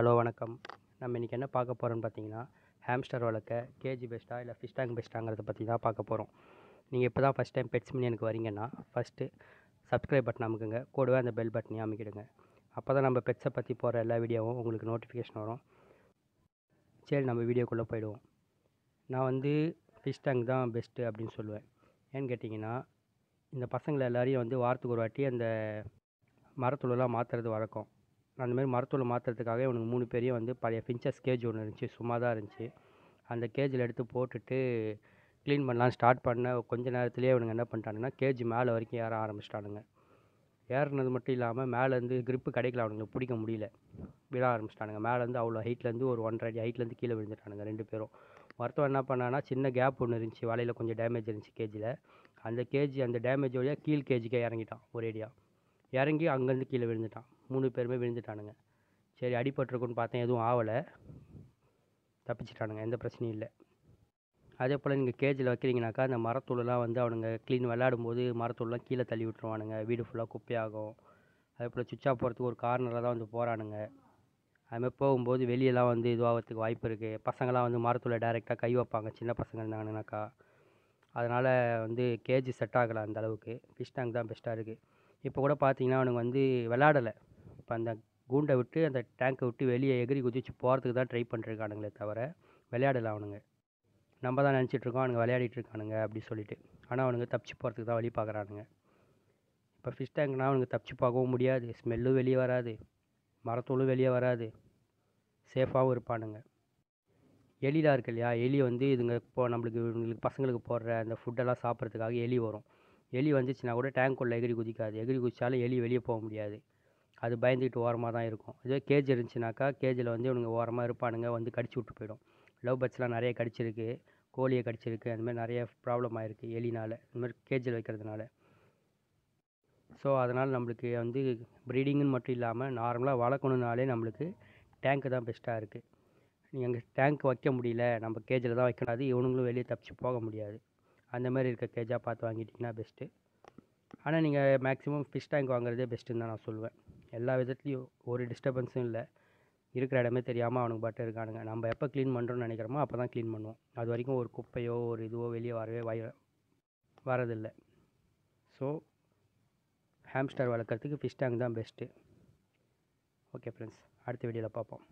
hello வணக்கம் நம்ம இன்றைக்கி என்ன பார்க்க போகிறோன்னு பார்த்தீங்கன்னா ஹேம்ஸ்டர் வளர்க்க கேஜி பெஸ்ட்டாக இல்லை ஃபிஷ் டேங்க் பெஸ்ட்டாங்கிறத பற்றி தான் பார்க்க போகிறோம் நீங்கள் இப்போ தான் ஃபஸ்ட் டைம் பெட்ஸ் மினி எனக்கு வரீங்கன்னா ஃபஸ்ட்டு சப்ஸ்கிரைப் பட்டன் அமைக்குங்க கூடவே அந்த பெல் பட்டனையும் அமைக்கிடுங்க அப்போ தான் நம்ம பெட்ஸை பற்றி போகிற எல்லா வீடியோவும் உங்களுக்கு நோட்டிஃபிகேஷன் வரும் சரி நம்ம வீடியோக்குள்ளே போயிடுவோம் நான் வந்து ஃபிஷ் டேங்க் தான் பெஸ்ட்டு அப்படின்னு சொல்லுவேன் ஏன்னு கேட்டிங்கன்னா இந்த பசங்களை எல்லோரையும் வந்து வாரத்துக்கு ஒரு வாட்டி அந்த மரத்துலலாம் மாற்றுறது வழக்கம் அந்த மாதிரி மரத்தூள் மாற்றுறதுக்காக இவனுக்கு மூணு பேரையும் வந்து பழைய ஃபின்ச்சர்ஸ் கேஜ் ஒன்று இருந்துச்சு சும்மா தான் இருந்துச்சு அந்த கேஜில் எடுத்து போட்டுட்டு க்ளீன் பண்ணலாம் ஸ்டார்ட் பண்ண கொஞ்ச நேரத்துலேயே இவனுங்க என்ன பண்ணிட்டானுங்கன்னா கேஜ் மேலே வரைக்கும் ஏற ஆரம்பிச்சிட்டானுங்க ஏறினது மட்டும் இல்லாமல் மேலேருந்து க்ரிப்பு கிடைக்கல அவனுங்க பிடிக்க முடியல விட ஆரம்பிச்சிட்டானுங்க மேலேருந்து அவ்வளோ ஹைட்லேருந்து ஒரு ஒன்றரை அடி ஹைட்லேருந்து கீழே விழுந்துட்டானுங்க ரெண்டு பேரும் மருத்துவம் என்ன பண்ணான்னா சின்ன கேப் ஒன்று இருந்துச்சு வலையில் கொஞ்சம் டேமேஜ் இருந்துச்சு கேஜில் அந்த கேஜி அந்த டேமேஜ் வழியாக கீழ் கேஜிக்கே இறங்கிட்டான் ஒரேடியாக இறங்கி அங்கேருந்து கீழே விழுந்துட்டான் மூணு பேருமே விழுந்துட்டானுங்க சரி அடிபட்டிருக்குன்னு பார்த்தேன் எதுவும் ஆகலை தப்பிச்சிட்டானுங்க எந்த பிரச்சனையும் இல்லை அதே போல் நீங்கள் கேஜில் வைக்கிறீங்கனாக்கா அந்த மரத்தூளெலாம் வந்து அவனுங்க க்ளீன் போது மரத்தூள்லாம் கீழே தள்ளி விட்டுருவானுங்க வீடு ஃபுல்லாக குப்பையாகும் அதே போல் சுவிட்சாக போகிறதுக்கு ஒரு கார்னரில் தான் வந்து போகிறானுங்க அதுமாதிரி போகும்போது வெளியெல்லாம் வந்து இதுவாகிறதுக்கு வாய்ப்பு இருக்குது பசங்களாம் வந்து மரத்தூளை டைரெக்டாக கை வைப்பாங்க சின்ன பசங்க இருந்தாங்கனாக்கா அதனால் வந்து கேஜி செட் ஆகலை அந்தளவுக்கு ஃபிஷ் டேங்க் தான் பெஸ்ட்டாக இருக்குது இப்போ கூட பார்த்தீங்கன்னா அவனுங்க வந்து விளாடலை இப்போ அந்த கூண்டை விட்டு அந்த டேங்க்கை விட்டு வெளியே எகிறி குதித்து போகிறதுக்கு தான் ட்ரை பண்ணிருக்கானுங்களே தவிர விளையாடலை அவனுங்க நம்ம தான் நினச்சிட்ருக்கோம் அவனுங்க விளையாடிட்டு இருக்கானுங்க அப்படி சொல்லிட்டு ஆனால் அவனுங்க தப்பிச்சு போகிறதுக்கு தான் வழி பார்க்குறானுங்க இப்போ ஃபிஷ் டேங்க்னா அவனுங்க தப்பிச்சு பார்க்கவும் முடியாது ஸ்மெல்லும் வெளியே வராது மரத்தூளும் வெளியே வராது சேஃபாகவும் இருப்பானுங்க எலிலாம் இருக்கு இல்லையா எலி வந்து இதுங்க இப்போ நம்மளுக்கு இவங்களுக்கு பசங்களுக்கு போடுற அந்த ஃபுட்டெல்லாம் சாப்பிட்றதுக்காக எலி வரும் எலி வந்துச்சுன்னா கூட டேங்க்குள்ளே எகிரி குதிக்காது எகிரி குதித்தாலும் எலி வெளியே போக முடியாது அது பயந்துக்கிட்டு ஓரமாக தான் இருக்கும் இதே கேஜ் இருந்துச்சுனாக்கா கேஜில் வந்து இவனுங்க ஓரமாக இருப்பானுங்க வந்து கடிச்சு விட்டு போயிடும் லவ் பேர்ட்ஸ்லாம் நிறைய கடிச்சிருக்கு கோழியை கடிச்சிருக்கு மாதிரி நிறைய ப்ராப்ளம் ஆகிருக்கு எலினால் இந்தமாதிரி கேஜில் வைக்கிறதுனால ஸோ அதனால் நம்மளுக்கு வந்து ப்ரீடிங்குன்னு மட்டும் இல்லாமல் நார்மலாக வளர்க்கணுனாலே நம்மளுக்கு டேங்க்கு தான் பெஸ்ட்டாக இருக்குது எங்கள் டேங்க் வைக்க முடியல நம்ம கேஜில் தான் வைக்கணும் அது இவனுங்களும் வெளியே தப்பிச்சு போக முடியாது அந்த மாதிரி இருக்க கேஜாக பார்த்து வாங்கிட்டிங்கன்னா பெஸ்ட்டு ஆனால் நீங்கள் மேக்ஸிமம் ஃபிஷ் டேங்க் வாங்குறதே பெஸ்ட்டுன்னு தான் நான் சொல்லுவேன் எல்லா விதத்துலேயும் ஒரு டிஸ்டர்பன்ஸும் இல்லை இருக்கிற இடமே தெரியாமல் அவனுக்கு பாட்டு இருக்கானுங்க நம்ம எப்போ க்ளீன் பண்ணுறோம்னு நினைக்கிறோமோ அப்போ தான் க்ளீன் பண்ணுவோம் அது வரைக்கும் ஒரு குப்பையோ ஒரு இதுவோ வெளியே வரவே வாய் வரதில்லை ஸோ ஹேம்ஸ்டர் வளர்க்குறதுக்கு ஃபிஷ் டேங்க் தான் பெஸ்ட்டு ஓகே ஃப்ரெண்ட்ஸ் அடுத்த வீடியோவில் பார்ப்போம்